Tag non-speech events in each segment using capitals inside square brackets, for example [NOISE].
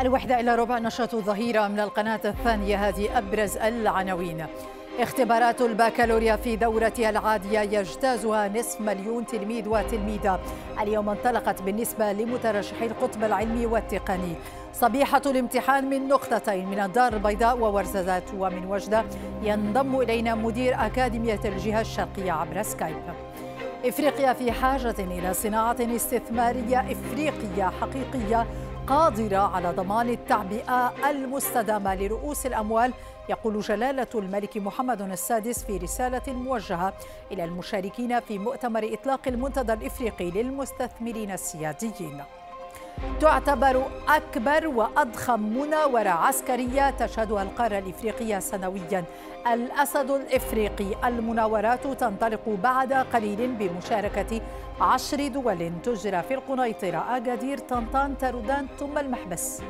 الوحدة إلى ربع نشرة الظهيرة من القناة الثانية هذه أبرز العناوين اختبارات الباكالوريا في دورتها العادية يجتازها نصف مليون تلميذ وتلميذة اليوم انطلقت بالنسبة لمترشحي القطب العلمي والتقني صبيحة الامتحان من نقطتين من الدار البيضاء وورزازات ومن وجدة ينضم إلينا مدير أكاديمية الجهة الشرقية عبر سكايب إفريقيا في حاجة إلى صناعة استثمارية إفريقية حقيقية قادرة على ضمان التعبئة المستدامة لرؤوس الأموال يقول جلالة الملك محمد السادس في رسالة موجهة إلى المشاركين في مؤتمر إطلاق المنتدى الإفريقي للمستثمرين السياديين تعتبر أكبر وأضخم مناورة عسكرية تشهدها القارة الإفريقية سنويا الأسد الإفريقي المناورات تنطلق بعد قليل بمشاركة عشر دول تجرى في القنيطرة أكادير طنطان تردان ثم المحبس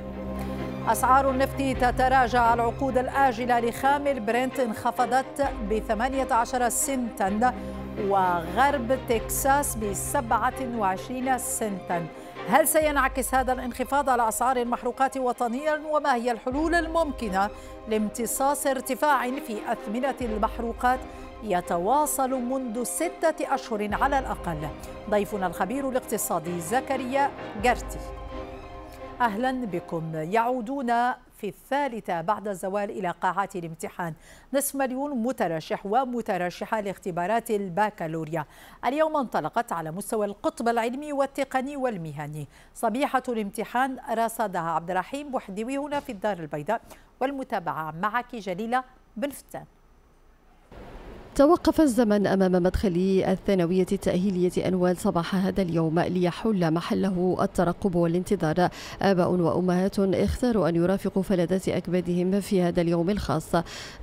أسعار النفط تتراجع العقود الآجلة لخام البرنت انخفضت ب 18 سنتا وغرب تكساس ب 27 سنتا هل سينعكس هذا الانخفاض على أسعار المحروقات وطنيا وما هي الحلول الممكنة لامتصاص ارتفاع في أثمنة المحروقات يتواصل منذ ستة أشهر على الأقل ضيفنا الخبير الاقتصادي زكريا جرتي أهلا بكم يعودون في الثالثة بعد الزوال إلى قاعات الامتحان نصف مليون مترشح ومترشحة لاختبارات الباكالوريا اليوم انطلقت على مستوى القطب العلمي والتقني والمهني صبيحة الامتحان رصدها عبد الرحيم بوحديوي هنا في الدار البيضاء والمتابعة معك جليلة بن فتان توقف الزمن أمام مدخل الثانوية التأهيلية أنوال صباح هذا اليوم ليحل محله الترقب والانتظار آباء وأمهات اختاروا أن يرافقوا فلذات أكبادهم في هذا اليوم الخاص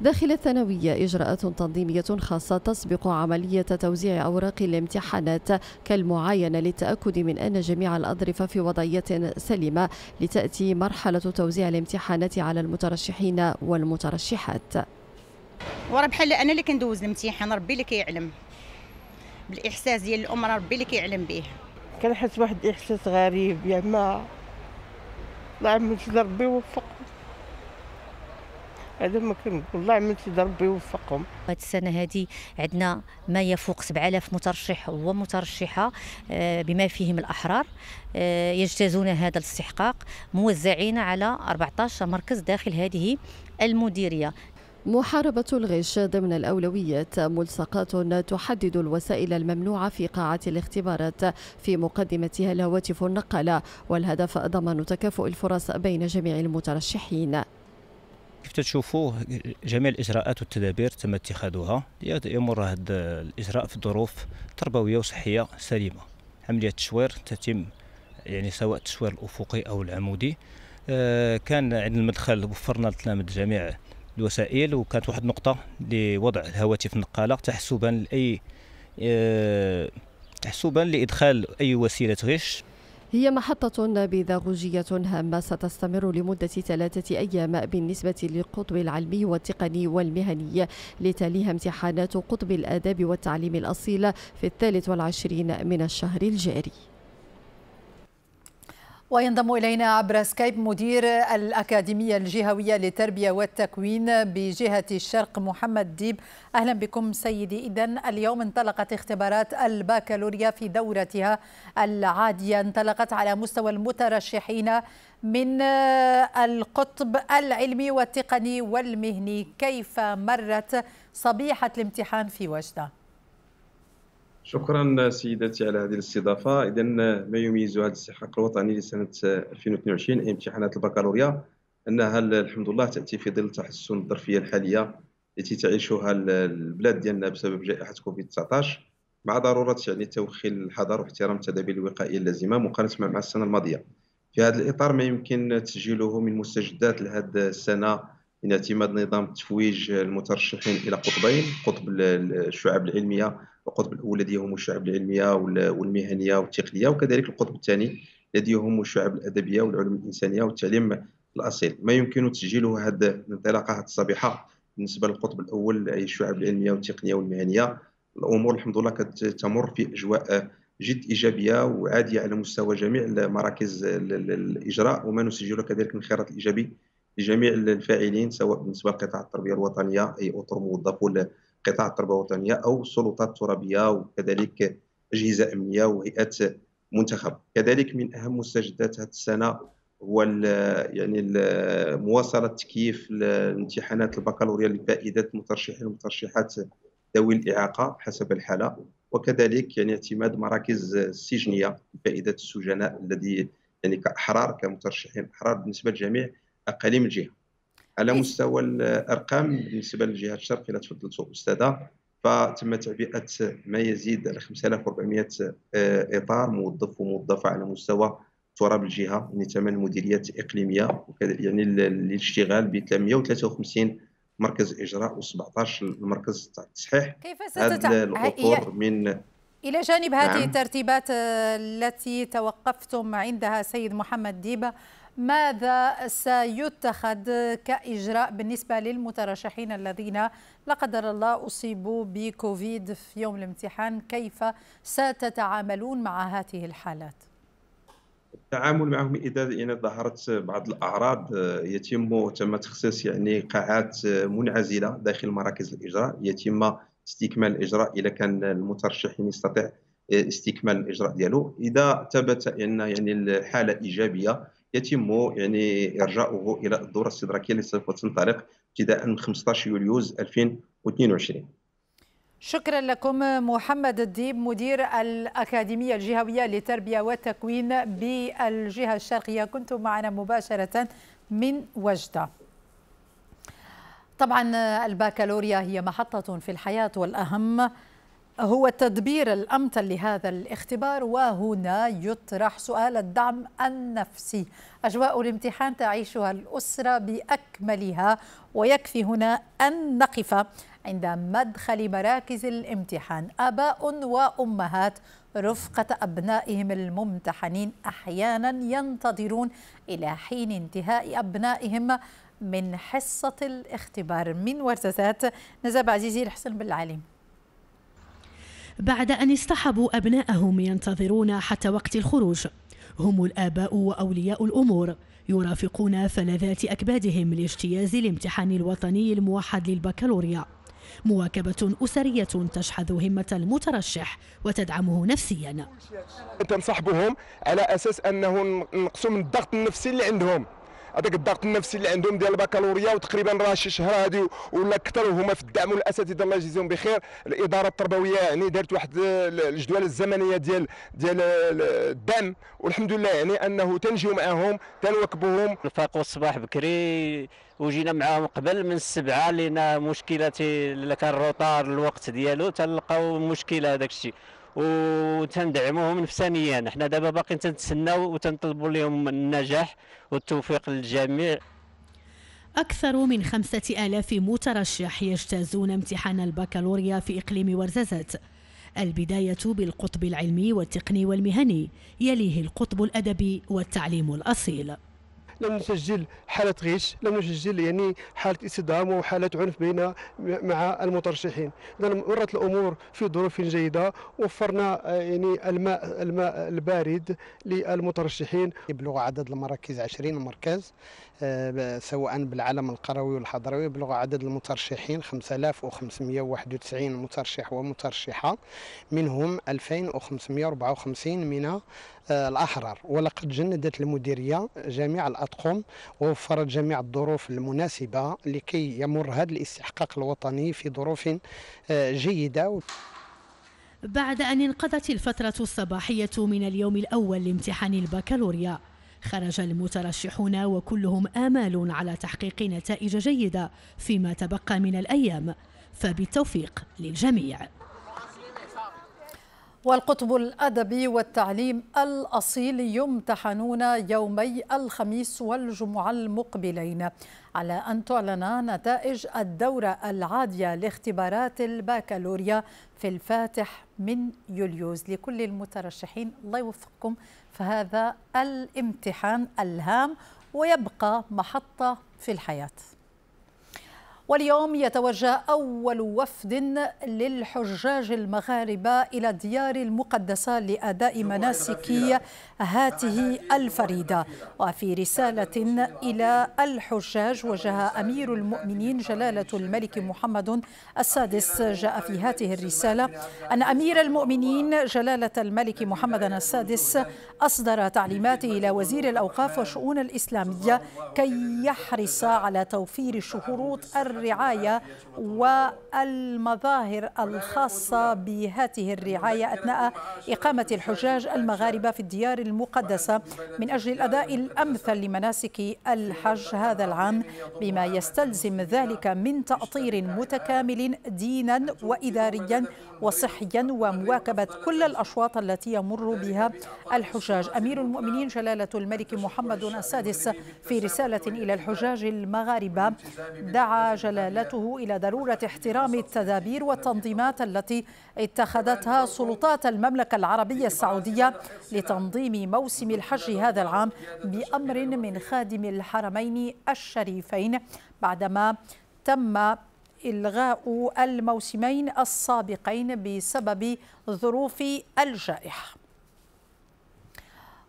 داخل الثانوية إجراءات تنظيمية خاصة تسبق عملية توزيع أوراق الامتحانات كالمعاينة للتأكد من أن جميع الأظرفة في وضعية سليمة لتأتي مرحلة توزيع الامتحانات على المترشحين والمترشحات وراه بحال انا اللي كندوز الامتحان ربي اللي كيعلم بالاحساس ديال الام راه ربي اللي كيعلم به كنحس بواحد الاحساس غريب يعني ما الله عملت ربي يوفقهم هذا ما كنقول الله عملت ربي يوفقهم هاد السنه هذه عندنا ما يفوق 7000 مترشح ومترشحه آه، بما فيهم الاحرار آه، يجتازون هذا الاستحقاق موزعين على 14 مركز داخل هذه المديريه محاربة الغش ضمن الأولويات ملصقات تحدد الوسائل الممنوعة في قاعة الاختبارات في مقدمتها الهواتف النقالة والهدف ضمان تكافؤ الفرص بين جميع المترشحين كيف تشوفوا جميع الاجراءات والتدابير تم اتخاذها يمر هذا الاجراء في ظروف تربويه وصحيه سليمه عمليه التشوير تتم يعني سواء التشوير الافقي او العمودي آه، كان عند المدخل وفرنا لنا جميع الوسائل وكانت واحد النقطه لوضع الهواتف النقاله تحسبا لاي آه، تحسبا لادخال اي وسيله غش هي محطة بيداغوجية هامة ستستمر لمدة ثلاثة أيام بالنسبة للقطب العلمي والتقني والمهني لتليها امتحانات قطب الآداب والتعليم الأصيل في الثالث والعشرين من الشهر الجاري وينضم إلينا عبر سكايب مدير الأكاديمية الجهوية للتربية والتكوين بجهة الشرق محمد ديب أهلا بكم سيدي إذا اليوم انطلقت اختبارات البكالوريا في دورتها العادية انطلقت على مستوى المترشحين من القطب العلمي والتقني والمهني كيف مرت صبيحة الامتحان في وجدة؟ شكرا سيداتي على هذه الاستضافه اذا ما يميز هذا الاستحقاق الوطني لسنه 2022 امتحانات البكالوريا انها الحمد لله تاتي في ظل تحسن الظرفيه الحاليه التي تعيشها البلاد ديالنا بسبب جائحه كوفيد 19 مع ضروره يعني توخي الحذر واحترام التدابير الوقائيه اللازمه مقارنه مع السنه الماضيه في هذا الاطار ما يمكن تسجيله من مستجدات لهذه السنه من اعتماد نظام تفويج المترشحين الى قطبين قطب الشعب العلميه القطب الاول الذي يهم الشعب العلميه والمهنيه والتقنيه وكذلك القطب الثاني الذي يهم الشعب الادبيه والعلوم الانسانيه والتعليم الاصيل ما يمكن تسجيله هذه الانطلاقه هذه الصبيحه بالنسبه للقطب الاول اي الشعب العلميه والتقنيه والمهنيه الامور الحمد لله كتمر في اجواء جد ايجابيه وعاديه على مستوى جميع مراكز الاجراء وما نسجله كذلك من خيرات الايجابي لجميع الفاعلين سواء بالنسبه لقطاع التربيه الوطنيه اي اطر موظف قطاع التربيه الوطنيه او سلطات ترابيه وكذلك اجهزه امنيه وهيئات منتخب كذلك من اهم مستجدات هذه السنه هو يعني مواصله تكييف الامتحانات البكالوريا لفائده المترشحين والمترشحات ذوي الاعاقه حسب الحاله وكذلك يعني اعتماد مراكز السجنيه لفائده السجناء الذي يعني كاحرار كمترشحين احرار بالنسبه لجميع اقاليم الجهه على إيه. مستوى الارقام بالنسبه للجهه الشرقيه اللي تفضلتوا استاذه فتم تعبئه ما يزيد على 5400 آه، اطار موظف وموظفه على مستوى تراب الجهه يعني ثمان مديريات اقليميه وكذلك يعني للاشتغال ب 353 مركز اجراء و17 مركز تاع التصحيح كيف ستتعامل العثور من إلى جانب هذه نعم. الترتيبات التي توقفتم عندها سيد محمد ديبة ماذا سيتخذ كإجراء بالنسبة للمترشحين الذين لا قدر الله أصيبوا بكوفيد في يوم الامتحان كيف ستتعاملون مع هذه الحالات؟ التعامل معهم اذا يعني ظهرت بعض الاعراض آه، يتم تم تخصيص يعني قاعات آه، منعزله داخل مراكز الاجراء يتم استكمال الاجراء اذا كان المترشح يستطيع آه، استكمال الاجراء ديالو اذا ثبت ان يعني الحاله ايجابيه يتم يعني إرجاؤه إلى الدورة الاستدراكية التي سوف تنطلق ابتداء من 15 يوليوز 2022 شكرا لكم محمد الديب مدير الأكاديمية الجهوية للتربية والتكوين بالجهة الشرقية كنتم معنا مباشرة من وجدة طبعا البكالوريا هي محطة في الحياة والأهم هو تدبير الأمثل لهذا الاختبار وهنا يطرح سؤال الدعم النفسي أجواء الامتحان تعيشها الأسرة بأكملها ويكفي هنا أن نقف عند مدخل مراكز الامتحان آباء وأمهات رفقة أبنائهم الممتحنين أحيانا ينتظرون إلى حين انتهاء أبنائهم من حصة الاختبار من ورزازات نزاب عزيزي الحسن بالعليم بعد أن اصطحبوا أبناءهم ينتظرون حتى وقت الخروج هم الآباء وأولياء الأمور يرافقون فلذات أكبادهم لاجتياز الامتحان الوطني الموحد للبكالوريا مواكبة أسرية تشحذ همة المترشح وتدعمه نفسيا تنصحبهم على أساس أنه نقصوا من الضغط النفسي اللي عندهم هذاك الضغط النفسي اللي عندهم ديال البكالوريا وتقريبا راه شي شهر هادي ولا اكثر وهما في الدعم والاساتذه الله يجزيهم بخير الاداره التربويه يعني دارت واحد الجدول الزمنيه ديال ديال الدعم والحمد لله يعني انه تنجيو معاهم تنواكبوهم نفاقوا الصباح بكري وجينا معاهم قبل من السبعه لان مشكله كان الروطار الوقت ديالو تلقاو مشكله هذاك الشيء وتندعموهم نفسانيا حنا دابا باقيين تنتسناو وتنطلبوا لهم النجاح والتوفيق للجميع أكثر من خمسة آلاف مترشح يجتازون امتحان البكالوريا في إقليم ورزازات البداية بالقطب العلمي والتقني والمهني يليه القطب الأدبي والتعليم الأصيل لم نسجل حالة غش لم نسجل يعني حالة اصطدام وحالة عنف بين مع المترشحين إذا مرت الأمور في ظروف جيدة وفرنا آه، يعني الماء الماء البارد للمترشحين يبلغ عدد المراكز 20 مركز آه، سواء بالعلم القروي والحضروي يبلغ عدد المترشحين 5591 مترشح ومترشحة منهم 2554 من الأحرار ولقد جندت المديرية جميع الأطقم ووفرت جميع الظروف المناسبة لكي يمر هذا الاستحقاق الوطني في ظروف آه، جيدة بعد أن انقضت الفترة الصباحية من اليوم الأول لامتحان البكالوريا خرج المترشحون وكلهم آمال على تحقيق نتائج جيدة فيما تبقى من الأيام فبالتوفيق للجميع والقطب الأدبي والتعليم الأصيل يمتحنون يومي الخميس والجمعة المقبلين على أن تعلن نتائج الدورة العادية لاختبارات الباكالوريا في الفاتح من يوليوز لكل المترشحين الله يوفقكم فهذا الامتحان الهام ويبقى محطة في الحياة واليوم يتوجه أول وفد للحجاج المغاربة إلى الديار المقدسة لأداء مناسك هاته الفريدة وفي رسالة إلى الحجاج وجه أمير المؤمنين جلالة الملك محمد السادس جاء في هذه الرسالة أن أمير المؤمنين جلالة الملك محمد السادس أصدر تعليماته إلى وزير الأوقاف والشؤون الإسلامية كي يحرص على توفير شروط الرعاية والمظاهر الخاصة بهذه الرعاية أثناء إقامة الحجاج المغاربة في الديار المقدسة من أجل الأداء الأمثل لمناسك الحج هذا العام بما يستلزم ذلك من تأطير متكامل دينا وإداريا وصحيا ومواكبة كل الأشواط التي يمر بها الحجاج أمير المؤمنين جلالة الملك محمد السادس في رسالة إلى الحجاج المغاربة دعا جلالته إلى ضرورة احترام التدابير والتنظيمات التي اتخذتها سلطات المملكة العربية السعودية لتنظيم موسم الحج هذا العام بأمر من خادم الحرمين الشريفين بعدما تم إلغاء الموسمين السابقين بسبب ظروف الجائحة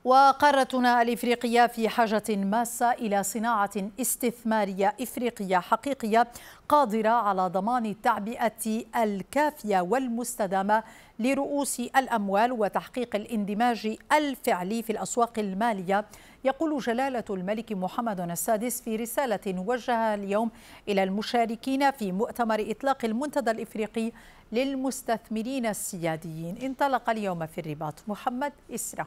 وقارتنا الإفريقية في حاجة ماسة إلى صناعة استثمارية إفريقية حقيقية قادرة على ضمان التعبئة الكافية والمستدامة لرؤوس الأموال وتحقيق الاندماج الفعلي في الأسواق المالية يقول جلالة الملك محمد السادس في رسالة وجهها اليوم إلى المشاركين في مؤتمر إطلاق المنتدى الإفريقي للمستثمرين السياديين انطلق اليوم في الرباط محمد إسرة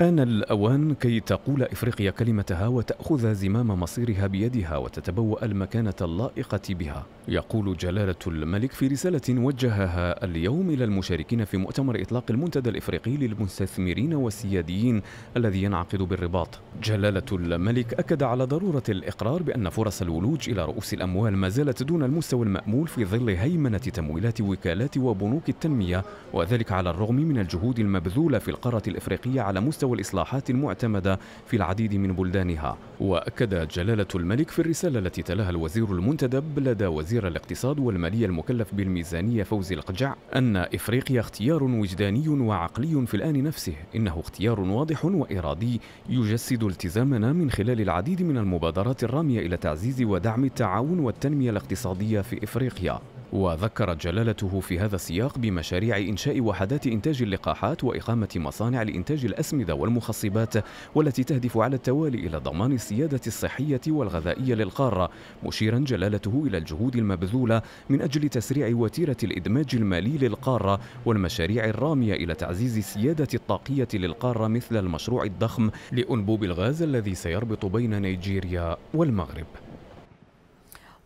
آن الأوان كي تقول إفريقيا كلمتها وتأخذ زمام مصيرها بيدها وتتبوأ المكانة اللائقة بها يقول جلالة الملك في رسالة وجهها اليوم إلى المشاركين في مؤتمر إطلاق المنتدى الإفريقي للمستثمرين والسياديين الذي ينعقد بالرباط جلالة الملك أكد على ضرورة الإقرار بأن فرص الولوج إلى رؤوس الأموال ما زالت دون المستوى المأمول في ظل هيمنة تمويلات وكالات وبنوك التنمية وذلك على الرغم من الجهود المبذولة في القارة الإفريقية على مستوى الإصلاحات المعتمدة في العديد من بلدانها وأكد جلالة الملك في الرسالة التي تلاها الوزير المنتدب لدى وزير الاقتصاد والمالية المكلف بالميزانية فوزي القجع أن إفريقيا اختيار وجداني وعقلي في الآن نفسه إنه اختيار واضح وإرادي يجسد التزامنا من خلال العديد من المبادرات الرامية إلى تعزيز ودعم التعاون والتنمية الاقتصادية في إفريقيا وذكرت جلالته في هذا السياق بمشاريع إنشاء وحدات إنتاج اللقاحات وإقامة مصانع لإنتاج الأسمدة والمخصبات والتي تهدف على التوالي إلى ضمان السيادة الصحية والغذائية للقارة مشيرا جلالته إلى الجهود المبذولة من أجل تسريع وتيرة الإدماج المالي للقارة والمشاريع الرامية إلى تعزيز السيادة الطاقية للقارة مثل المشروع الضخم لأنبوب الغاز الذي سيربط بين نيجيريا والمغرب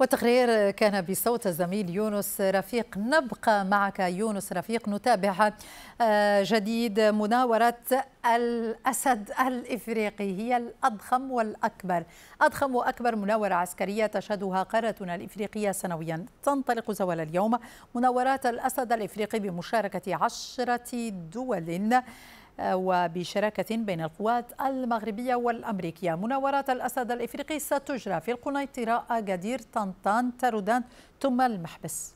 والتقرير كان بصوت الزميل يونس رفيق نبقى معك يونس رفيق نتابع آه، جديد مناورة الأسد الإفريقي هي الأضخم والأكبر أضخم وأكبر مناورة عسكرية تشهدها قارتنا الإفريقية سنويا تنطلق زوال اليوم مناورات الأسد الإفريقي بمشاركة عشرة دول وبشراكة بين القوات المغربية والأمريكية مناورات الأسد الإفريقي ستجرى في القنيطرة أكادير طنطان ترودان ثم المحبس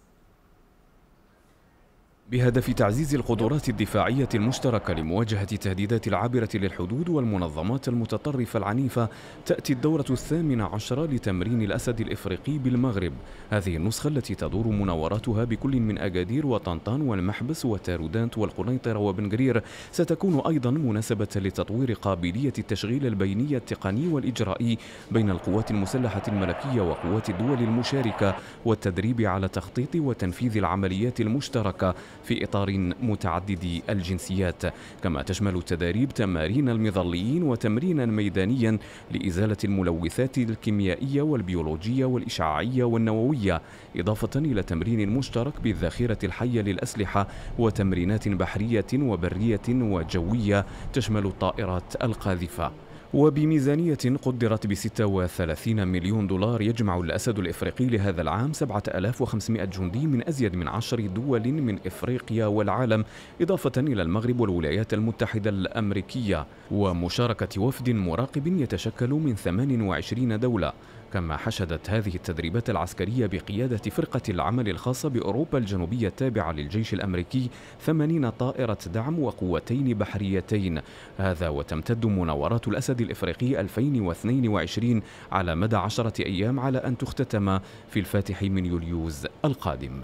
بهدف تعزيز القدرات الدفاعية المشتركة لمواجهة التهديدات العابرة للحدود والمنظمات المتطرفة العنيفة تأتي الدورة الثامنة عشرة لتمرين الأسد الإفريقي بالمغرب هذه النسخة التي تدور مناوراتها بكل من أكادير وطنطان والمحبس وتارودانت والقنيطرة وبنغرير ستكون أيضا مناسبة لتطوير قابلية التشغيل البيني التقني والإجرائي بين القوات المسلحة الملكية وقوات الدول المشاركة والتدريب على تخطيط وتنفيذ العمليات المشتركة في إطار متعدد الجنسيات كما تشمل التداريب تمارين المظليين وتمرينا ميدانيا لإزالة الملوثات الكيميائية والبيولوجية والإشعاعية والنووية إضافة إلى تمرين مشترك بالذاخرة الحية للأسلحة وتمرينات بحرية وبرية وجوية تشمل الطائرات القاذفة وبميزانية قدرت ب 36 مليون دولار يجمع الأسد الإفريقي لهذا العام 7500 جندي من أزيد من عشر دول من إفريقيا والعالم إضافة إلى المغرب والولايات المتحدة الأمريكية ومشاركة وفد مراقب يتشكل من 28 دولة كما حشدت هذه التدريبات العسكرية بقيادة فرقة العمل الخاصة بأوروبا الجنوبية التابعة للجيش الأمريكي 80 طائرة دعم وقوتين بحريتين هذا وتمتد مناورات الأسد الإفريقي 2022 على مدى عشرة أيام على أن تختتم في الفاتح من يوليوز القادم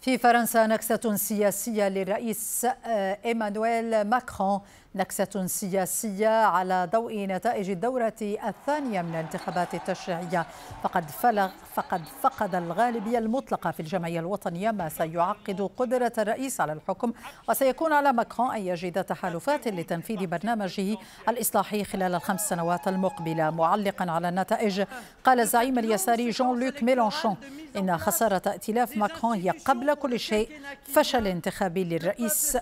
في فرنسا نكسة سياسية للرئيس إيمانويل ماكرون نكسة سياسية على ضوء نتائج الدورة الثانية من الانتخابات التشريعية فقد فلغ فقد فقد الغالبية المطلقة في الجمعية الوطنية ما سيعقد قدرة الرئيس على الحكم وسيكون على ماكرون أن يجد تحالفات لتنفيذ برنامجه الإصلاحي خلال الخمس سنوات المقبلة معلقا على النتائج قال الزعيم اليساري جون لوك ميلانشون إن خسارة ائتلاف ماكرون هي قبل كل شيء فشل انتخابي للرئيس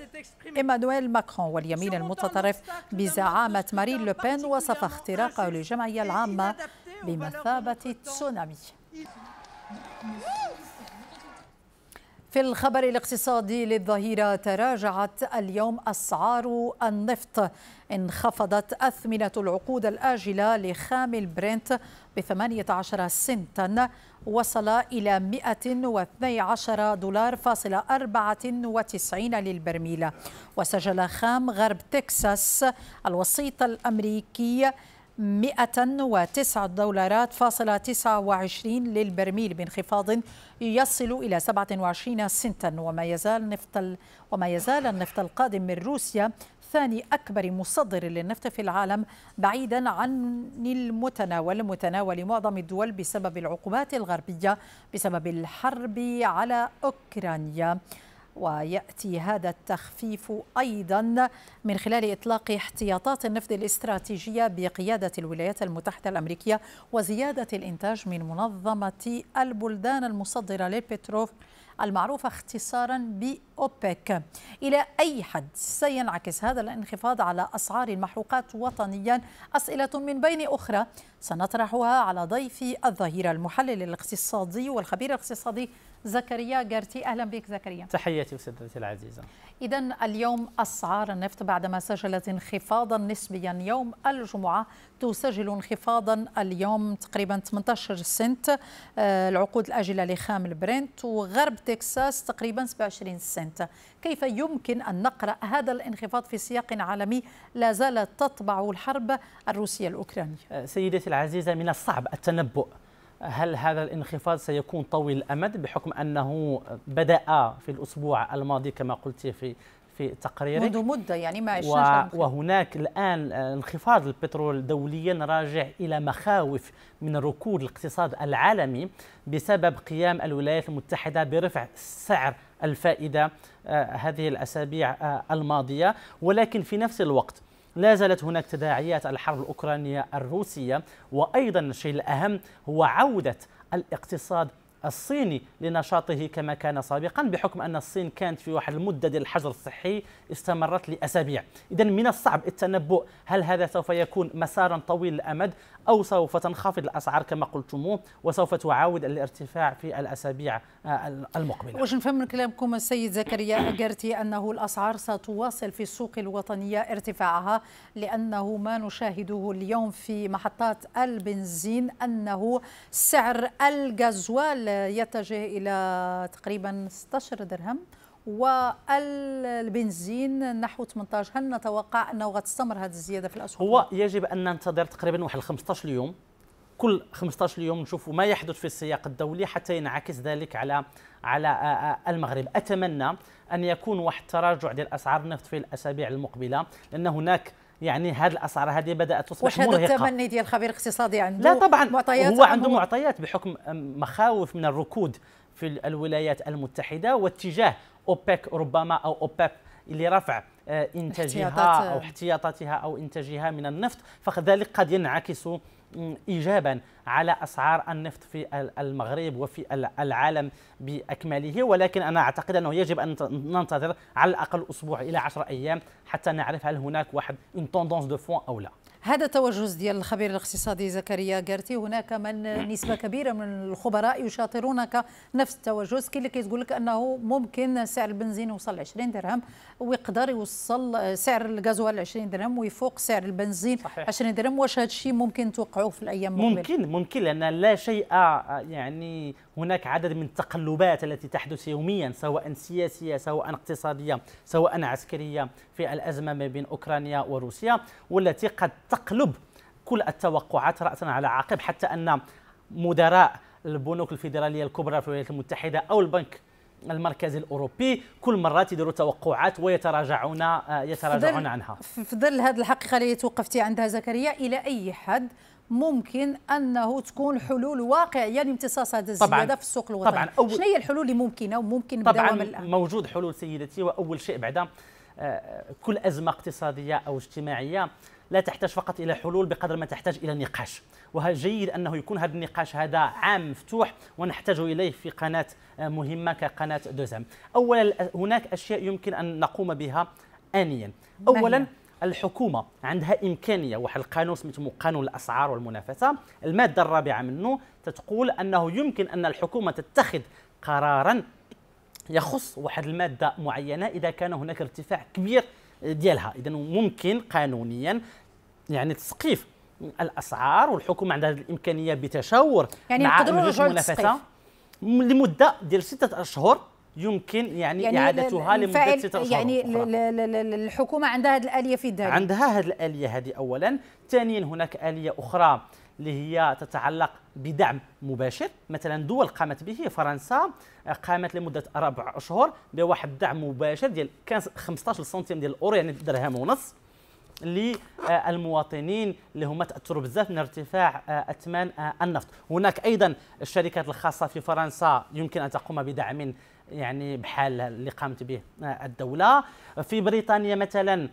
إيمانويل ماكرون واليمين المطلقة المتطرف بزعامة مارين لوبين وصف اختراقه للجمعية العامة بمثابة تسونامي في الخبر الاقتصادي للظهيرة تراجعت اليوم أسعار النفط انخفضت أثمنة العقود الآجلة لخام البرنت ب 18 سنتا وصل إلى 112 دولار فاصل 94 للبرميل وسجل خام غرب تكساس الوسيط الأمريكي 109 دولارات فاصلة 29 للبرميل بانخفاض يصل إلى 27 سنتا وما يزال نفط وما يزال النفط القادم من روسيا ثاني أكبر مصدر للنفط في العالم بعيدا عن المتناول متناول معظم الدول بسبب العقوبات الغربية بسبب الحرب على أوكرانيا ويأتي هذا التخفيف أيضا من خلال إطلاق احتياطات النفط الاستراتيجية بقيادة الولايات المتحدة الأمريكية وزيادة الإنتاج من منظمة البلدان المصدرة للبترول المعروفة اختصارا بأوبك إلى أي حد سينعكس هذا الانخفاض على أسعار المحروقات وطنيا أسئلة من بين أخرى سنطرحها على ضيفي الظهيرة المحلل الاقتصادي والخبير الاقتصادي زكريا جارتي أهلا بك زكريا تحياتي سيدتي العزيزة إذا اليوم أسعار النفط بعدما سجلت انخفاضا نسبيا يوم الجمعة تسجل انخفاضا اليوم تقريبا 18 سنت آه، العقود الآجلة لخام البرنت وغرب تكساس تقريبا 27 سنت كيف يمكن أن نقرأ هذا الانخفاض في سياق عالمي لا زالت تطبع الحرب الروسية الأوكرانية آه، سيدتي العزيزة من الصعب التنبؤ هل هذا الانخفاض سيكون طويل الامد بحكم انه بدا في الاسبوع الماضي كما قلت في في التقرير منذ مدة يعني ما و... وهناك الآن انخفاض البترول دوليا راجع إلى مخاوف من ركود الاقتصاد العالمي بسبب قيام الولايات المتحدة برفع سعر الفائدة آه، هذه الأسابيع آه، الماضية ولكن في نفس الوقت لا زالت هناك تداعيات الحرب الأوكرانية الروسية وأيضا الشيء الأهم هو عودة الاقتصاد الصيني لنشاطه كما كان سابقا بحكم أن الصين كانت في واحد المدة ديال الحجر الصحي استمرت لأسابيع إذا من الصعب التنبؤ هل هذا سوف يكون مسارا طويل الأمد أو سوف تنخفض الأسعار كما قلتم وسوف تعاود الارتفاع في الأسابيع آه، المقبلة واش نفهم من كلامكم السيد زكريا أجرتي أنه الأسعار ستواصل في السوق الوطنية ارتفاعها لأنه ما نشاهده اليوم في محطات البنزين أنه سعر الجزوال يتجه إلى تقريبا 16 درهم والبنزين نحو 18 هل نتوقع انه غتستمر هذه الزياده في الاسواق هو يجب ان ننتظر تقريبا واحد 15 يوم كل 15 يوم نشوف ما يحدث في السياق الدولي حتى ينعكس ذلك على على آه، آه، المغرب اتمنى ان يكون واحد التراجع ديال اسعار النفط في الاسابيع المقبله لان هناك يعني هذه الاسعار هذه بدات تصبح مرهقه واش هذا التمني ديال الخبير الاقتصادي عنده لا طبعا معطيات هو عنده معطيات بحكم مخاوف من الركود في الولايات المتحده واتجاه أوبك ربما أو أوبك لرفع آه، إنتاجها آه. أو احتياطاتها أو إنتاجها من النفط فذلك قد ينعكس ايجابا على اسعار النفط في المغرب وفي العالم باكمله ولكن انا اعتقد انه يجب ان ننتظر على الاقل اسبوع الى 10 ايام حتى نعرف هل هناك واحد اون توندونس دو فون او لا هذا التوجس ديال الخبير الاقتصادي زكريا جرتي هناك من نسبه كبيره من الخبراء يشاطرونك نفس التوجس كاين اللي كيقول لك انه ممكن سعر البنزين يوصل ل 20 درهم ويقدر يوصل سعر الغازوال 20 درهم ويفوق سعر البنزين صحيح. 20 درهم واش هذا الشيء ممكن توقعوه في الايام المقبله ممكن ممكن لان لا شيء آه، يعني هناك عدد من التقلبات التي تحدث يوميا سواء سياسية سواء اقتصادية سواء عسكرية في الأزمة ما بين أوكرانيا وروسيا والتي قد تقلب كل التوقعات رأسا على عقب حتى أن مدراء البنوك الفيدرالية الكبرى في الولايات المتحدة أو البنك المركزي الاوروبي كل مره تيديروا توقعات ويتراجعون آه، يتراجعون عنها في ظل هذه الحقيقه اللي توقفتي عندها زكريا الى اي حد ممكن انه تكون حلول واقعيه لامتصاص يعني هذه الزياده في السوق الوطني طبعا أول شنو هي الحلول اللي ممكنه وممكن طبعا الآن؟ موجود حلول سيدتي واول شيء بعدا آه، كل ازمه اقتصاديه او اجتماعيه لا تحتاج فقط الى حلول بقدر ما تحتاج الى نقاش وجيد انه يكون هذا النقاش هذا عام مفتوح ونحتاج اليه في قناه آه، مهمه كقناه دوزام اولا هناك اشياء يمكن ان نقوم بها انيا اولا الحكومه عندها امكانيه واحد القانون سميتو قانون الاسعار والمنافسه الماده الرابعه منه تتقول انه يمكن ان الحكومه تتخذ قرارا يخص واحد الماده معينه اذا كان هناك ارتفاع كبير ديالها اذا ممكن قانونيا يعني تسقيف الاسعار والحكومه عندها الامكانيه بتشاور يعني مع المنافسة لمده ديال سته اشهر يمكن يعني, يعني اعادتها لمده ستة اشهر يعني الحكومه عندها هذه الاليه في الدار عندها هذه الاليه هذه اولا ثانيا هناك اليه اخرى اللي هي تتعلق بدعم مباشر مثلا دول قامت به فرنسا قامت لمده اربع اشهر بواحد الدعم مباشر ديال كان 15 سنتيم ديال الاورو يعني درهم ونص للمواطنين اللي هما تاثروا بزاف من ارتفاع آه، اثمان آه، النفط هناك ايضا الشركات الخاصه في فرنسا يمكن ان تقوم بدعم يعني بحال اللي قامت به الدوله في بريطانيا مثلا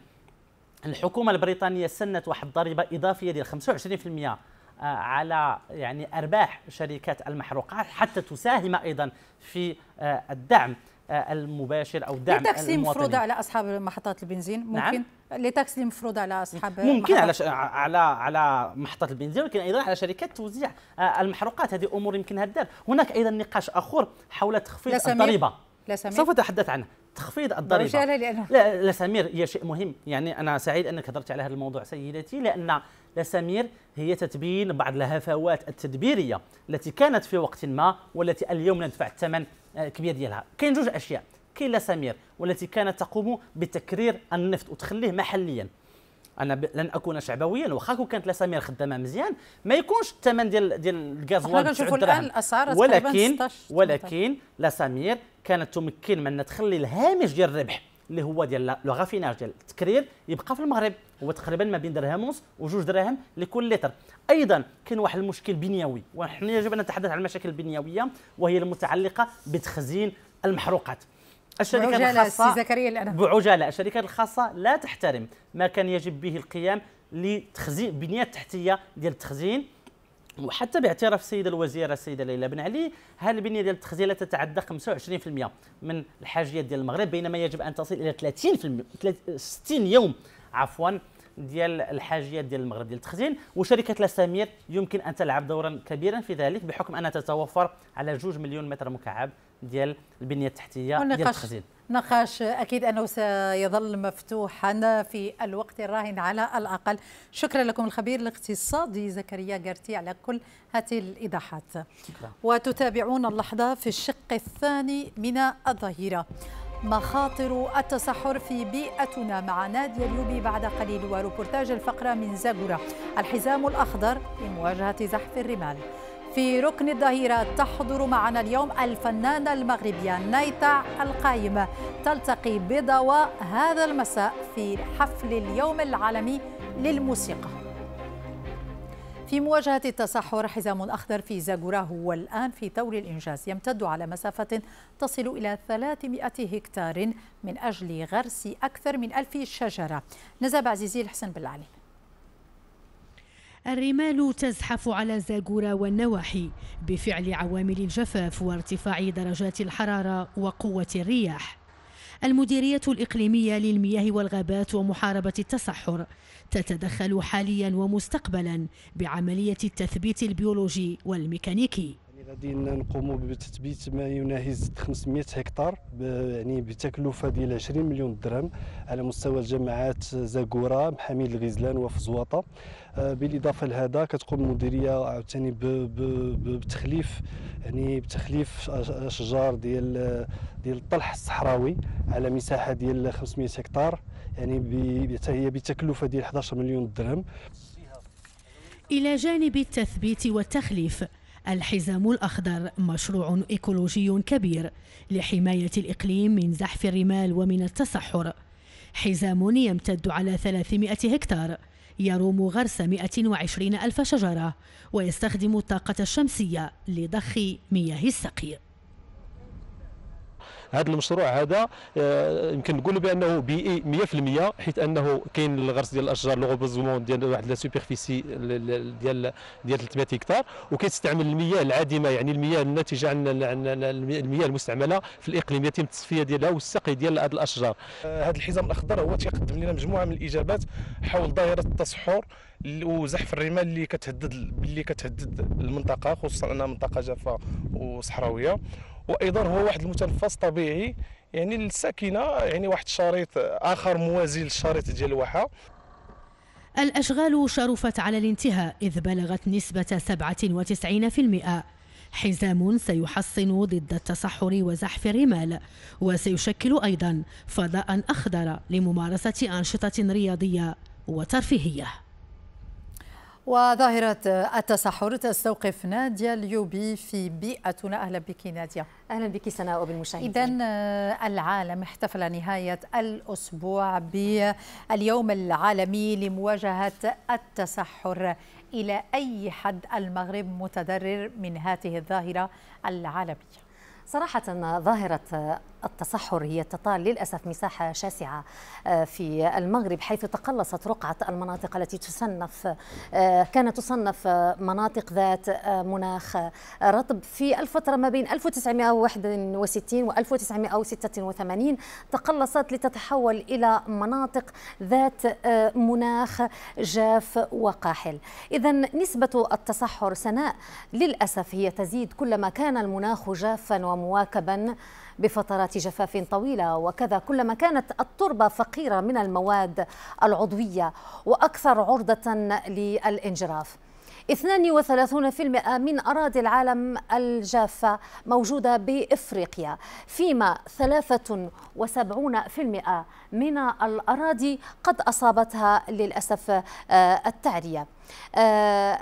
الحكومه البريطانيه سنت واحد الضريبه اضافيه ديال 25% آه، على يعني ارباح شركات المحروقات حتى تساهم ايضا في آه، الدعم المباشر او دعم لتاكسي مفروض على اصحاب محطات البنزين نعم. ممكن نعم؟ لتاكسي مفروض على اصحاب ممكن على ش... على على محطات البنزين ولكن ايضا على شركات توزيع آه، المحروقات هذه امور يمكنها الدار هناك ايضا نقاش اخر حول تخفيض الضريبه لا سمير. سوف اتحدث عنه تخفيض الضريبه لا, لا سمير هي شيء مهم يعني انا سعيد انك هضرت على هذا الموضوع سيدتي لان لسمير هي تتبين بعض الهفوات التدبيريه التي كانت في وقت ما والتي اليوم ندفع الثمن آه، كبير ديالها كاين جوج اشياء كاين لسمير والتي كانت تقوم بتكرير النفط وتخليه محليا انا ب... لن اكون شعبويا واخا كون كانت لسمير خدامه مزيان ما يكونش الثمن ديال ديال الغاز كنشوفوا الان الاسعار ولكن ولكن لسمير كانت تمكن من تخلي الهامش ديال الربح اللي هو ديال لو غافيناج ديال التكرير يبقى في المغرب هو تقريبا ما بين درهم ونص وجوج دراهم لكل لتر ايضا كاين واحد المشكل بنيوي ونحن يجب ان نتحدث عن المشاكل البنيويه وهي المتعلقه بتخزين المحروقات الشركات الخاصة بعجالة الشركات الخاصة لا تحترم ما كان يجب به القيام لتخزين بنية تحتية ديال التخزين وحتى باعتراف السيده الوزيره السيده ليلى بن علي هذه البنيه ديال التخزين لا تتعدى 25% من الحاجيات ديال المغرب بينما يجب ان تصل الى 30% 60 يوم عفوا ديال الحاجيات ديال المغرب ديال التخزين وشركه لاسامير يمكن ان تلعب دورا كبيرا في ذلك بحكم انها تتوفر على 2 مليون متر مكعب ديال البنيه التحتيه ديال التخزين نقاش اكيد انه سيظل مفتوحا في الوقت الراهن على الاقل شكرا لكم الخبير الاقتصادي زكريا جارتي على كل هذه الايضاحات وتتابعون اللحظه في الشق الثاني من الظهيره مخاطر التصحر في بيئتنا مع نادي اليوبي بعد قليل وروبورتاج الفقرة من زاجورة الحزام الأخضر لمواجهة زحف الرمال في ركن الظهيرة تحضر معنا اليوم الفنانة المغربية نيتع القايمة تلتقي بضواء هذا المساء في حفل اليوم العالمي للموسيقى في مواجهة التصحر حزام أخضر في زاغوراه والآن في طور الإنجاز يمتد على مسافة تصل إلى 300 هكتار من أجل غرس أكثر من ألف شجرة نزاب عزيزي الحسن بالعلي الرمال تزحف على زاجورا والنواحي بفعل عوامل الجفاف وارتفاع درجات الحرارة وقوة الرياح المديرية الإقليمية للمياه والغابات ومحاربة التصحر تتدخل حاليا ومستقبلا بعملية التثبيت البيولوجي والميكانيكي غادي نقوموا بتثبيت ما يناهز 500 هكتار يعني بتكلفه ديال 20 مليون درهم على مستوى الجماعات زاكوره محامي الغزلان وفزواطه آه، بالاضافه لهذا كتقوم المديريه عاوتاني بتخليف يعني بتخليف اشجار ديال ديال الطلح الصحراوي على مساحه ديال 500 هكتار يعني هي بتكلفه ديال 11 مليون درهم الى جانب التثبيت والتخليف الحزام الأخضر مشروع إيكولوجي كبير لحماية الإقليم من زحف الرمال ومن التصحر حزام يمتد على 300 هكتار يروم غرس 120 ألف شجرة ويستخدم الطاقة الشمسية لضخ مياه السقي هذا المشروع هذا آه، يمكن نقولوا بانه بيئي 100% حيث انه كاين الغرس ديال الاشجار لوغوبوزمون ديال واحد لا سوبرفيسي ديال ديال 300 هكتار وكيستعمل المياه العادمه يعني المياه الناتجه عن المياه المستعمله في الاقليم يتم التصفيه ديالها والسقي ديال هذه الاشجار آه، هذا الحزام الاخضر هو تيقدم لنا مجموعه من الاجابات حول ظاهره التصحر وزحف الرمال اللي كتهدد اللي كتهدد المنطقه خصوصا انها منطقه جافه وصحراويه وايضا هو واحد المتنفس طبيعي يعني للساكنه يعني واحد الشريط اخر موازي للشريط ديال الواحه الأشغال شرفت على الانتهاء إذ بلغت نسبة 97% حزام سيحصن ضد التصحر وزحف الرمال وسيشكل أيضا فضاء أخضر لممارسة أنشطة رياضية وترفيهية وظاهرة التسحر تستوقف نادية اليوبي في بيئتنا أهلا بك نادية أهلا بك سناء وبالمشاهدين إذا آه، العالم احتفل نهاية الأسبوع باليوم العالمي لمواجهة التسحر إلى أي حد المغرب متضرر من هذه الظاهرة العالمية صراحة ظاهرة التصحر هي تطال للأسف مساحة شاسعة آه، في المغرب حيث تقلصت رقعة المناطق التي تصنف آه، كانت تصنف مناطق ذات آه، مناخ رطب في الفترة ما بين 1961 و 1986 تقلصت لتتحول إلى مناطق ذات مناخ جاف وقاحل إذا نسبة التصحر سناء للأسف هي تزيد كلما كان المناخ جافا ومواكبا بفترات جفاف طويلة وكذا كلما كانت التربة فقيرة من المواد العضوية وأكثر عرضة للانجراف 32% من أراضي العالم الجافة موجودة بإفريقيا فيما 73% من الأراضي قد أصابتها للأسف آه، التعرية آه،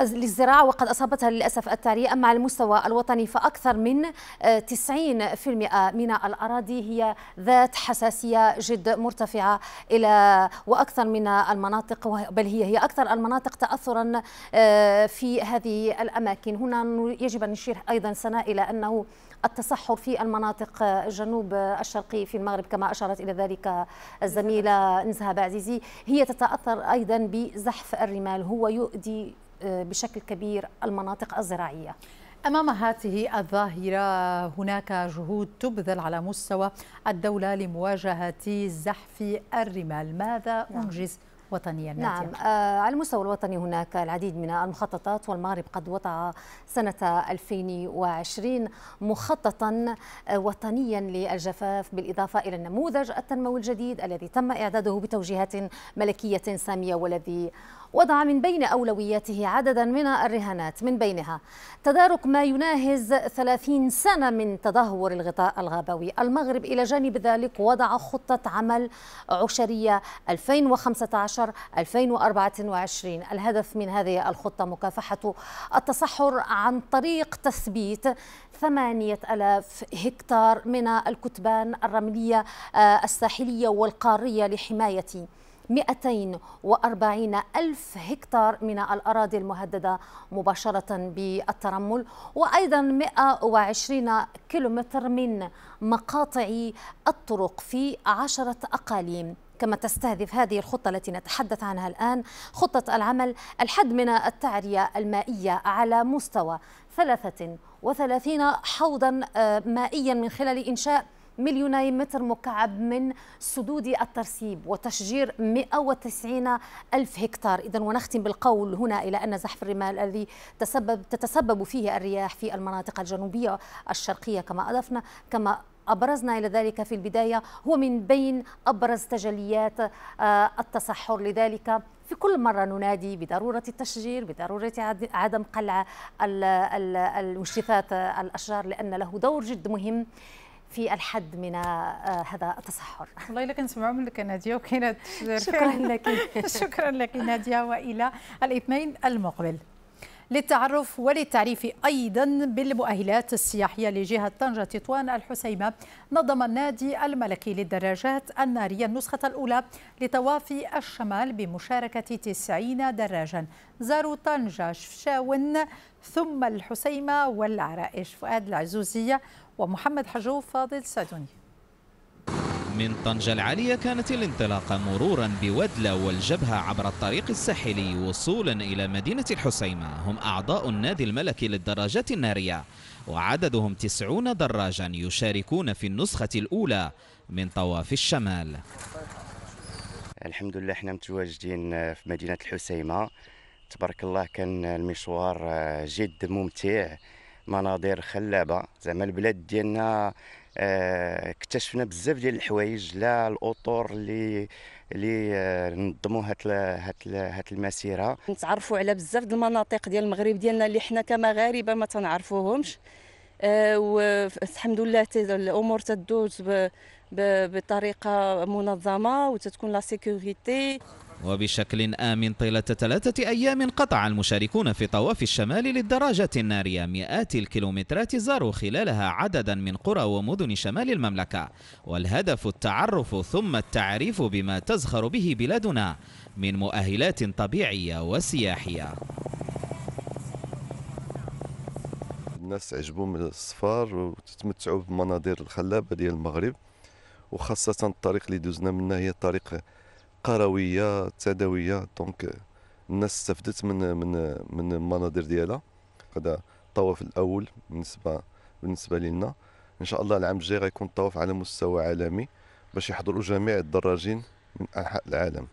للزراعة وقد أصابتها للأسف التالية أما على المستوى الوطني فأكثر من 90% آه، من الأراضي هي ذات حساسية جد مرتفعة إلى وأكثر من المناطق بل هي هي أكثر المناطق تأثرا آه، في هذه الأماكن هنا يجب أن نشير أيضا سناء إلى أنه التصحر في المناطق الجنوب آه، الشرقي في المغرب كما أشارت إلى ذلك الزميلة نزهة بعزيزي هي تتأثر أيضا بزحف الرمال هو يؤدي آه، بشكل كبير المناطق الزراعيه أمام هذه الظاهرة هناك جهود تبذل على مستوى الدولة لمواجهة زحف الرمال ماذا نعم. أنجز وطنيا نعم آه على المستوى الوطني هناك العديد من المخططات والمغرب قد وضع سنة 2020 مخططا آه، وطنيا للجفاف بالإضافة إلى النموذج التنموي الجديد الذي تم إعداده بتوجيهات ملكية سامية والذي وضع من بين أولوياته عددا من الرهانات من بينها تدارك ما يناهز 30 سنة من تدهور الغطاء الغابوي المغرب إلى جانب ذلك وضع خطة عمل عشرية 2015 2024 الهدف من هذه الخطة مكافحة التصحر عن طريق تثبيت 8000 هكتار من الكتبان الرملية آه، الساحلية والقارية لحماية 240 ألف هكتار من الأراضي المهددة مباشرة بالترمل وأيضا 120 كيلومتر من مقاطع الطرق في عشرة أقاليم كما تستهدف هذه الخطة التي نتحدث عنها الآن خطة العمل الحد من التعرية المائية على مستوى 33 حوضا آه، مائيا من خلال إنشاء مليوني متر مكعب من سدود الترسيب وتشجير 190 ألف هكتار إذا ونختم بالقول هنا إلى أن زحف الرمال الذي تسبب تتسبب فيه الرياح في المناطق الجنوبية الشرقية كما أضفنا كما أبرزنا إلى ذلك في البداية هو من بين أبرز تجليات آه، التصحر لذلك في كل مرة ننادي بضرورة التشجير بضرورة عدم قلع المشرفات الأشجار لأن له دور جد مهم في الحد من آه، هذا التصحر والله الا كنسمعوا منك ناديه وكاينه [LAUGHS] شكرا لك [LAUGHS] شكرا لك ناديه والى الاثنين المقبل للتعرف وللتعريف أيضا بالمؤهلات السياحية لجهة طنجة تطوان الحسيمة نظم النادي الملكي للدراجات النارية النسخة الأولى لطوافي الشمال بمشاركة 90 دراجا زاروا طنجة شفشاون ثم الحسيمة والعرائش فؤاد العزوزية ومحمد حجوف فاضل سعدوني من طنجة العالية كانت الانطلاقة مرورا بودلة والجبهة عبر الطريق الساحلي وصولا إلى مدينة الحسيمة هم أعضاء النادي الملكي للدراجات النارية وعددهم تسعون دراجا يشاركون في النسخة الأولى من طواف الشمال الحمد لله احنا متواجدين في مدينة الحسيمة تبارك الله كان المشوار آه، جد ممتع مناظر خلابة زعما البلاد ديالنا آه، اكتشفنا بزاف ديال الحوايج لا الاطر اللي اللي آه، نظموا هاد هاد المسيره نتعرفوا على بزاف د المناطق ديال المغرب ديالنا اللي حنا كمغاربه ما تنعرفوهمش آه والحمد لله الامور تدوز بطريقه منظمه وتتكون لا سيكوريتي وبشكل آمن طيلة ثلاثة أيام قطع المشاركون في طواف الشمال للدراجة النارية مئات الكيلومترات زاروا خلالها عددا من قرى ومدن شمال المملكة والهدف التعرف ثم التعريف بما تزخر به بلادنا من مؤهلات طبيعية وسياحية الناس تعجبهم الصفار وتتمتعوا بالمناظر الخلابة ديال المغرب وخاصة الطريق اللي دوزنا منها هي طريق قرويه تداويه دونك الناس استفدت من من من المناظر ديالها هذا الطواف الاول بالنسبه بالنسبه لنا ان شاء الله العام الجاي غيكون الطواف على مستوى عالمي باش يحضروا جميع الدراجين من انحاء العالم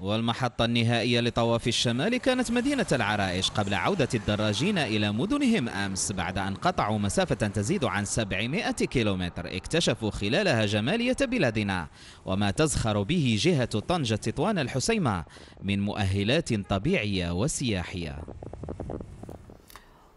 والمحطة النهائية لطواف الشمال كانت مدينة العرائش قبل عودة الدراجين إلى مدنهم أمس بعد أن قطعوا مسافة تزيد عن 700 كيلومتر اكتشفوا خلالها جمالية بلادنا وما تزخر به جهة طنجة تطوان الحسيمة من مؤهلات طبيعية وسياحية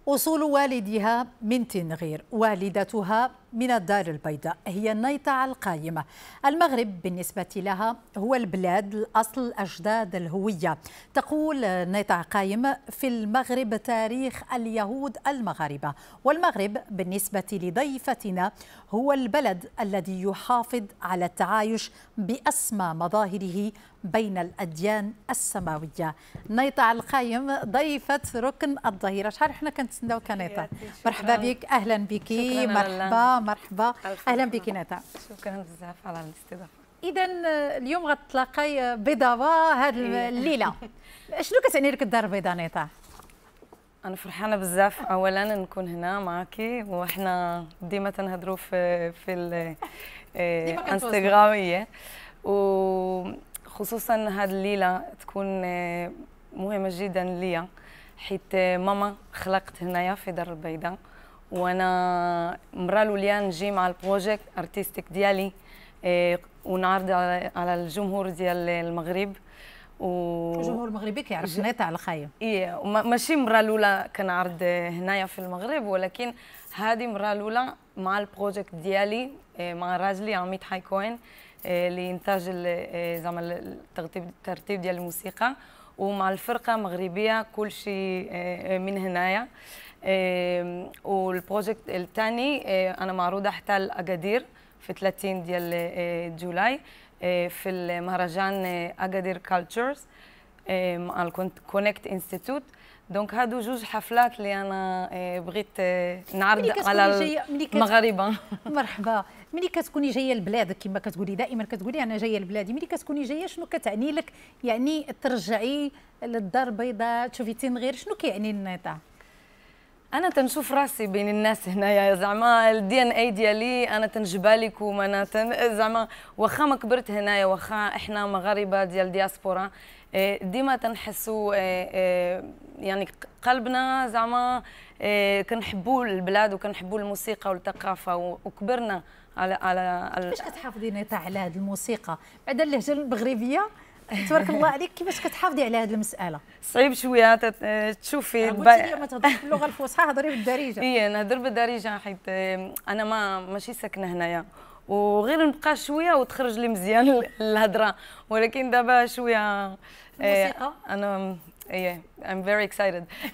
أصول والدها من تنغير والدتها من الدار البيضاء هي النيطة القائمة المغرب بالنسبة لها هو البلاد الأصل أجداد الهوية تقول نيطة قائمة في المغرب تاريخ اليهود المغاربة والمغرب بالنسبة لضيفتنا هو البلد الذي يحافظ على التعايش بأسمى مظاهره بين الأديان السماوية نيطة القايم ضيفة ركن الظهيرة شحال حنا كنتسناو نيطة مرحبا بك أهلا بك مرحبا مرحبا اهلا بك نتا شكرا بزاف على الاستضافه اذا آه، اليوم غتلاقي آه، بيضاوه هذه إيه. الليله [LAUGHS] شنو كتعني لك الدار البيضاء نتا انا فرحانه بزاف اولا نكون هنا معك وحنا ديما تنهضروا في في الانستغراميه آه، [LAUGHS] وخصوصا هذه الليله تكون مهمه جدا ليا حيت ماما خلقت هنايا في دار البيضاء وانا مرة الاولى نجي مع البروجيكت ارتستيك ديالي آه، ونعرض على الجمهور ديال المغرب و... الجمهور المغربي كيعرف نيتا على الخايم اي ماشي المره الاولى كنعرض هنايا في المغرب ولكن هذه المره الاولى مع البروجيكت ديالي آه، مع راجلي عميد كوين آه، لانتاج زعما الترتيب الترتيب ديال الموسيقى ومع الفرقه المغربيه كل شيء من هنايا والبروجكت الثاني آه، انا معروضه احتل اكادير في 30 ديال آه، جولاي آه، في المهرجان اكادير كالتشرز مع الكونكت انستيتوت دونك هادو جوج حفلات اللي انا بغيت نعرض على المغاربه [LAUGHS] مرحبا ملي كتكوني جايه البلاد كما كتقولي دائما كتقولي انا جايه لبلادي ملي كتكوني جايه شنو كتعني لك يعني ترجعي للدار البيضاء تشوفي تنغير شنو كيعني النطاق انا تنشوف راسي بين الناس هنايا زعما الدي ان اي ديالي انا تنجبالك انا تن زعما واخا ما كبرت هنايا واخا احنا مغاربه ديال دياسبورا إيه، ديما تنحسوا إيه، إيه، يعني قلبنا زعما كنحبوا البلاد وكنحبوا الموسيقى والثقافه وكبرنا على على كيفاش كتحافظي نتا على هذه الموسيقى بعد اللهجه المغربيه تبارك الله عليك كيفاش كتحافظي على هذه المساله صعيب شويه تشوفي قلتي لي ما تهضريش باللغه الفصحى هضري بالدارجه [LAUGHS] اي نهضر بالدارجه حيت آه، انا ما ماشي ساكنه هنايا وغير نبقى شويه وتخرج لي مزيان [LAUGHS] الهضره ولكن دابا شويه آه، الموسيقى انا yeah إيه، I'm very excited [LAUGHS]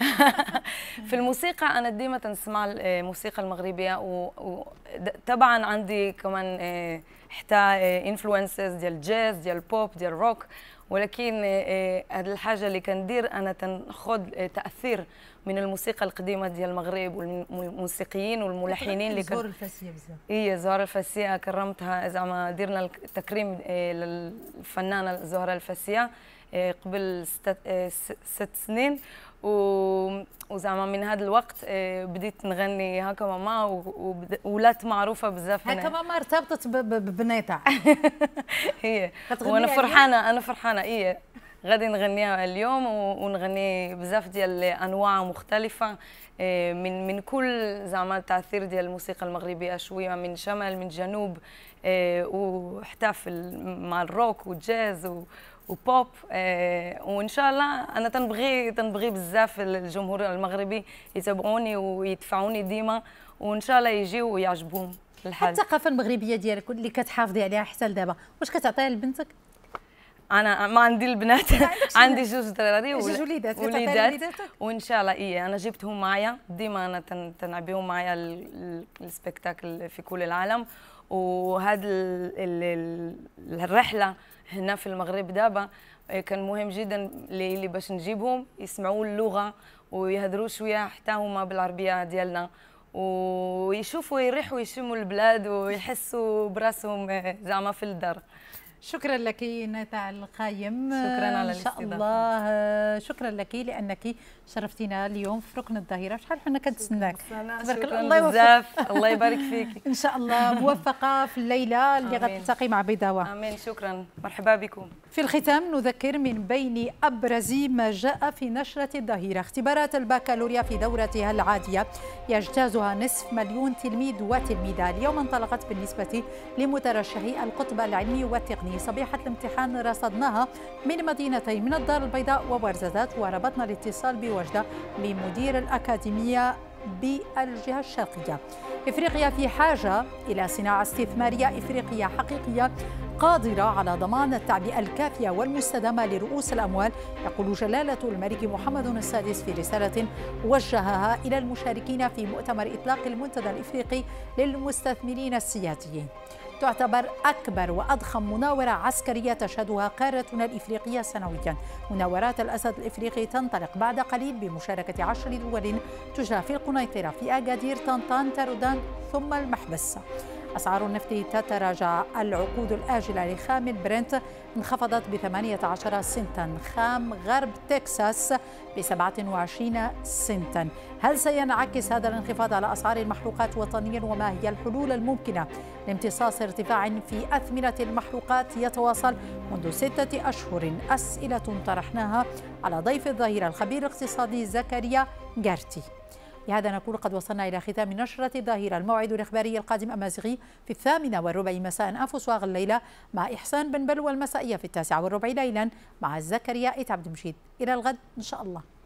في الموسيقى أنا ديما تنسمع الموسيقى آه، المغربية وطبعا عندي كمان آه، حتى انفلونسز آه، ديال الجاز ديال البوب ديال الروك ولكن هذه الحاجة اللي كندير أنا تنخد تأثير من الموسيقى القديمة ديال المغرب والموسيقيين والملحنين اللي زهور الفاسية بزاف إي زهرة الفاسية كرمتها زعما درنا التكريم للفنانة زهرة الفاسية آه، قبل آه، ست ست سنين وزعما من هذا الوقت آه، بديت نغني هكا ماما وولات معروفه بزاف هكا ماما ارتبطت ببنيتها [LAUGHS] هي وانا فرحانه انا فرحانه هي غادي نغنيها اليوم ونغني بزاف ديال انواع مختلفه من من كل زعما التاثير ديال الموسيقى المغربيه شويه من شمال من جنوب وحتى في مع الروك والجاز وبوب آه، وان شاء الله انا تنبغي تنبغي بزاف الجمهور المغربي يتابعوني ويدفعوني ديما وان شاء الله يجيو ويعجبهم الحال الثقافه المغربيه ديالك اللي كتحافظي عليها حتى لدابا واش كتعطيها لبنتك انا ما عندي البنات [LAUGHS] عندي جوج دراري جوج وليدات وليدات وان شاء الله ايه انا جبتهم معايا ديما انا تنعبيهم معايا السبيكتاكل في كل العالم وهذه الرحله هنا في المغرب دابا آه، كان مهم جدا اللي باش نجيبهم يسمعوا اللغه ويهضروا شويه حتى هما بالعربيه ديالنا ويشوفوا يريحوا يشموا البلاد ويحسوا براسهم آه، زعما في الدار شكرا لك نتا القايم شكرا على الاستضافه ان شاء الله شكرا لك لانك شرفتينا اليوم في ركن الظهيره شحال حنا كنتسناك تبارك الله بزاف الله يبارك فيك [LAUGHS] ان شاء الله موفقه في الليله اللي غتلتقي مع بيضاوه امين شكرا مرحبا بكم في الختام نذكر من بين ابرز ما جاء في نشره الظهيره اختبارات البكالوريا في دورتها العاديه يجتازها نصف مليون تلميذ وتلميذه اليوم انطلقت بالنسبه لمترشحي القطب العلمي والتقني يعني صبيحة الامتحان رصدناها من مدينتي من الدار البيضاء وبرزداد وربطنا الاتصال بوجدة لمدير الأكاديمية بالجهة الشرقية إفريقيا في حاجة إلى صناعة استثمارية إفريقية حقيقية قادرة على ضمان التعبئة الكافية والمستدامة لرؤوس الأموال يقول جلالة الملك محمد السادس في رسالة وجهها إلى المشاركين في مؤتمر إطلاق المنتدى الإفريقي للمستثمرين السياديين تعتبر أكبر وأضخم مناورة عسكرية تشهدها قارتنا الإفريقية سنويا مناورات الأسد الإفريقي تنطلق بعد قليل بمشاركة عشر دول تجرى في القنيطرة في أكادير طنطان تارودان ثم المحبس أسعار النفط تتراجع العقود الآجلة لخام البرنت انخفضت ب 18 سنتا خام غرب تكساس ب 27 سنتا هل سينعكس هذا الانخفاض على أسعار المحروقات وطنيا وما هي الحلول الممكنة لامتصاص ارتفاع في أثمنة المحروقات يتواصل منذ ستة أشهر أسئلة طرحناها على ضيف الظهيرة الخبير الاقتصادي زكريا جارتي بهذا نكون قد وصلنا إلى ختام نشرة الظاهرة الموعد الإخباري القادم أمازيغي في الثامنة والربع مساء أنفس واغل الليلة مع إحسان بن بلوى المسائية في التاسعة والربع ليلا مع زكريا عبد المشيد إلى الغد إن شاء الله